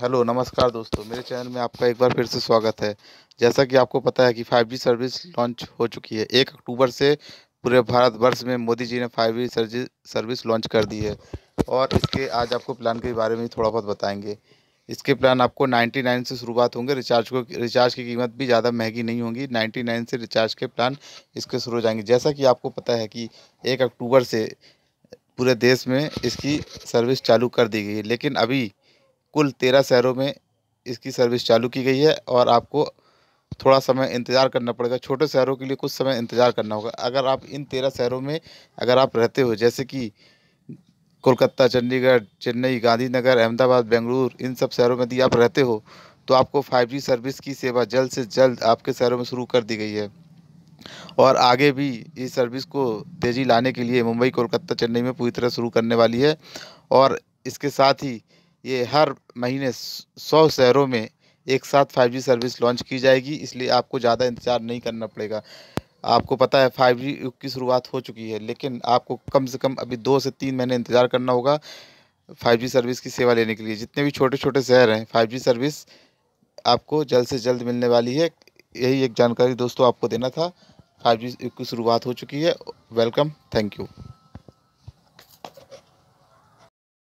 hello नमस्कार दोस्तों मेरे चैनल में आपका एक बार फिर से स्वागत है जैसा कि आपको पता है कि 5G सर्विस लॉन्च हो चुकी है एक अक्टूबर से पूरे भारतवर्ष में मोदी जी ने 5G सर्विस लॉन्च कर दी है और इसके आज आपको प्लान के बारे में थोड़ा बहुत बताएंगे इसके प्लान आपको 99 से शुरुआत होंगे रिचार्ज को रिचार्ज की कीमत भी ज़्यादा महंगी नहीं होगी 99 से रिचार्ज के प्लान इसके शुरू हो जाएंगे जैसा कि आपको पता है कि एक अक्टूबर से पूरे देश में इसकी सर्विस चालू कर दी गई है लेकिन अभी कुल तेरह शहरों में इसकी सर्विस चालू की गई है और आपको थोड़ा समय इंतज़ार करना पड़ेगा छोटे शहरों के लिए कुछ समय इंतज़ार करना होगा अगर आप इन तेरह शहरों में अगर आप रहते हो जैसे कि कोलकाता चंडीगढ़ चेन्नई गांधीनगर अहमदाबाद बेंगलुरु इन सब शहरों में यदि आप रहते हो तो आपको 5G सर्विस की सेवा जल्द से जल्द आपके शहरों में शुरू कर दी गई है और आगे भी इस सर्विस को तेज़ी लाने के लिए मुंबई कोलकाता चेन्नई में पूरी तरह शुरू करने वाली है और इसके साथ ही ये हर महीने सौ शहरों में एक साथ 5G सर्विस लॉन्च की जाएगी इसलिए आपको ज़्यादा इंतज़ार नहीं करना पड़ेगा आपको पता है 5G युग की शुरुआत हो चुकी है लेकिन आपको कम से कम अभी दो से तीन महीने इंतज़ार करना होगा 5G सर्विस की सेवा लेने के लिए जितने भी छोटे छोटे शहर हैं 5G सर्विस आपको जल्द से जल्द मिलने वाली है यही एक जानकारी दोस्तों आपको देना था फाइव जी की शुरुआत हो चुकी है वेलकम थैंक यू